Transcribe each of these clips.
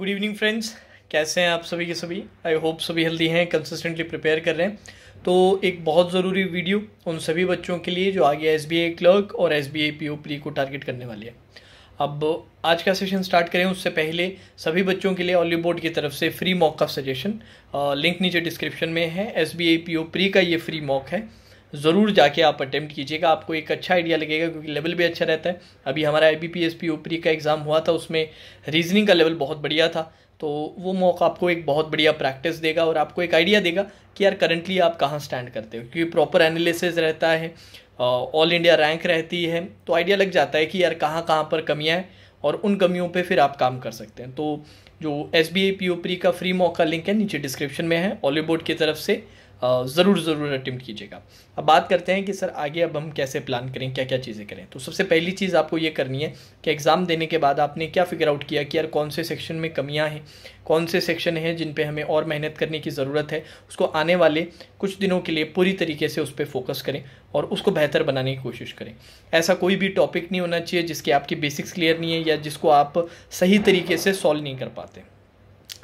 good evening friends कैसे हैं आप सभी के सभी आई होप सभी हेल्दी हैं कंसिस्टेंटली प्रिपेयर कर रहे हैं तो एक बहुत ज़रूरी वीडियो उन सभी बच्चों के लिए जो आगे एस बी क्लर्क और S B P O pre को टारगेट करने वाली है अब आज का सेशन स्टार्ट करें उससे पहले सभी बच्चों के लिए ऑलिव बोर्ड की तरफ से फ्री मॉक का सजेशन लिंक नीचे डिस्क्रिप्शन में है S B P O pre का ये फ्री मॉक है ज़रूर जाके आप अटैम्प्ट कीजिएगा आपको एक अच्छा आइडिया लगेगा क्योंकि लेवल भी अच्छा रहता है अभी हमारा I B P S P ऊपरी का एग्ज़ाम हुआ था उसमें रीजनिंग का लेवल बहुत बढ़िया था तो वो मौका आपको एक बहुत बढ़िया प्रैक्टिस देगा और आपको एक आइडिया देगा कि यार करंटली आप कहाँ स्टैंड करते हो क्योंकि प्रॉपर एनालिसिस रहता है ऑल इंडिया रैंक रहती है तो आइडिया लग जाता है कि यार कहाँ कहाँ पर कमियाँ हैं और उन कमियों पर फिर आप काम कर सकते हैं तो जो S B I P O का फ्री मौका लिंक है नीचे डिस्क्रिप्शन में है ऑली बोर्ड की तरफ से ज़रूर ज़रूर अटैम्प्ट कीजिएगा अब बात करते हैं कि सर आगे अब हम कैसे प्लान करें क्या क्या चीज़ें करें तो सबसे पहली चीज़ आपको ये करनी है कि एग्ज़ाम देने के बाद आपने क्या फिगर आउट किया कि यार कौन से सेक्शन में कमियां हैं कौन से सेक्शन हैं जिन पे हमें और मेहनत करने की ज़रूरत है उसको आने वाले कुछ दिनों के लिए पूरी तरीके से उस पर फोकस करें और उसको बेहतर बनाने की कोशिश करें ऐसा कोई भी टॉपिक नहीं होना चाहिए जिसके आपकी बेसिक्स क्लियर नहीं है या जिसको आप सही तरीके से सॉल्व नहीं कर पाते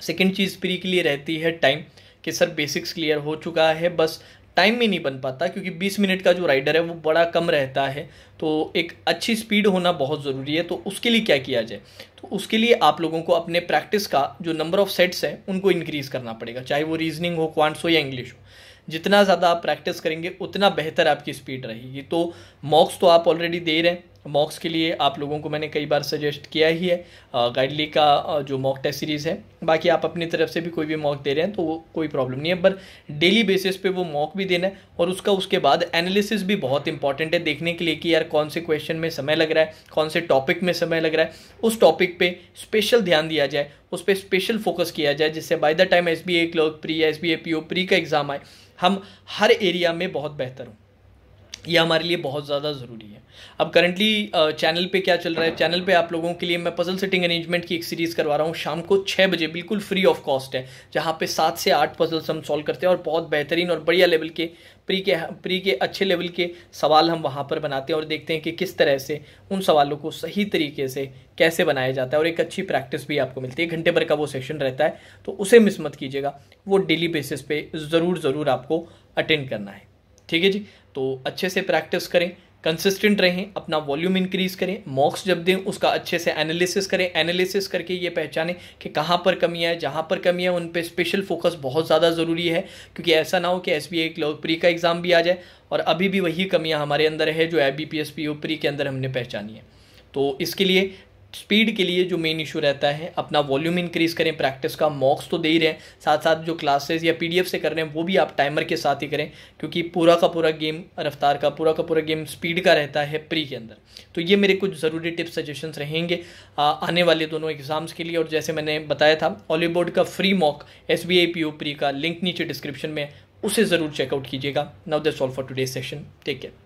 सेकेंड चीज़ फ्री के लिए रहती है टाइम कि सर बेसिक्स क्लियर हो चुका है बस टाइम में नहीं बन पाता क्योंकि 20 मिनट का जो राइडर है वो बड़ा कम रहता है तो एक अच्छी स्पीड होना बहुत ज़रूरी है तो उसके लिए क्या किया जाए तो उसके लिए आप लोगों को अपने प्रैक्टिस का जो नंबर ऑफ सेट्स हैं उनको इंक्रीज़ करना पड़ेगा चाहे वो रीजनिंग हो क्वांट्स हो या इंग्लिश हो जितना ज़्यादा आप प्रैक्टिस करेंगे उतना बेहतर आपकी स्पीड रहेगी तो मॉक्स तो आप ऑलरेडी दे रहे हैं मॉक्स के लिए आप लोगों को मैंने कई बार सजेस्ट किया ही है गाइडली का जो मॉक टेस्ट सीरीज़ है बाकी आप अपनी तरफ से भी कोई भी मॉक दे रहे हैं तो वो कोई प्रॉब्लम नहीं है पर डेली बेसिस पे वो मॉक भी देना है और उसका उसके बाद एनालिसिस भी बहुत इंपॉर्टेंट है देखने के लिए कि यार कौन से क्वेश्चन में समय लग रहा है कौन से टॉपिक में समय लग रहा है उस टॉपिक पर स्पेशल ध्यान दिया जाए उस पर स्पेशल फोकस किया जाए जिससे by the time S B A clerk pre S B A P O pre का एग्ज़ाम आए हम हर एरिया में बहुत बेहतर हों ये हमारे लिए बहुत ज़्यादा ज़रूरी है अब करंटली चैनल पे क्या चल रहा है चैनल पे आप लोगों के लिए मैं पजल सिटिंग अरेंजमेंट की एक सीरीज़ करवा रहा हूँ शाम को छः बजे बिल्कुल फ्री ऑफ कॉस्ट है जहाँ पे सात से आठ पजल्स हम सॉल्व करते हैं और बहुत बेहतरीन और बढ़िया लेवल के प्री के प्री के अच्छे लेवल के सवाल हम वहाँ पर बनाते हैं और देखते हैं कि किस तरह से उन सवालों को सही तरीके से कैसे बनाया जाता है और एक अच्छी प्रैक्टिस भी आपको मिलती है घंटे भर का वो सेशन रहता है तो उसे मिस मत कीजिएगा वो डेली बेसिस पे ज़रूर ज़रूर आपको अटेंड करना है ठीक है जी तो अच्छे से प्रैक्टिस करें कंसिस्टेंट रहें अपना वॉल्यूम इंक्रीज करें मॉक्स जब दें उसका अच्छे से एनालिसिस करें एनालिसिस करके ये पहचानें कि कहाँ पर कमी है जहाँ पर कमी है उन पर स्पेशल फोकस बहुत ज़्यादा ज़रूरी है क्योंकि ऐसा ना हो कि एस बी ए प्री का एग्ज़ाम भी आ जाए और अभी भी वही कमियाँ हमारे अंदर है जो A B P S P O pre के अंदर हमने पहचानी है तो इसके लिए स्पीड के लिए जो मेन इशू रहता है अपना वॉल्यूम इंक्रीज़ करें प्रैक्टिस का मॉक्स तो दे ही रहे हैं साथ साथ जो क्लासेस या पीडीएफ से कर रहे हैं वो भी आप टाइमर के साथ ही करें क्योंकि पूरा का पूरा गेम रफ्तार का पूरा का पूरा गेम स्पीड का रहता है प्री के अंदर तो ये मेरे कुछ ज़रूरी टिप्स सजेशन रहेंगे आ, आने वाले दोनों एग्जाम्स के लिए और जैसे मैंने बताया था ऑलीबोर्ड का free mock S B pre का लिंक नीचे डिस्क्रिप्शन में उसे ज़रूर चेकआउट कीजिएगा now that's for today session take care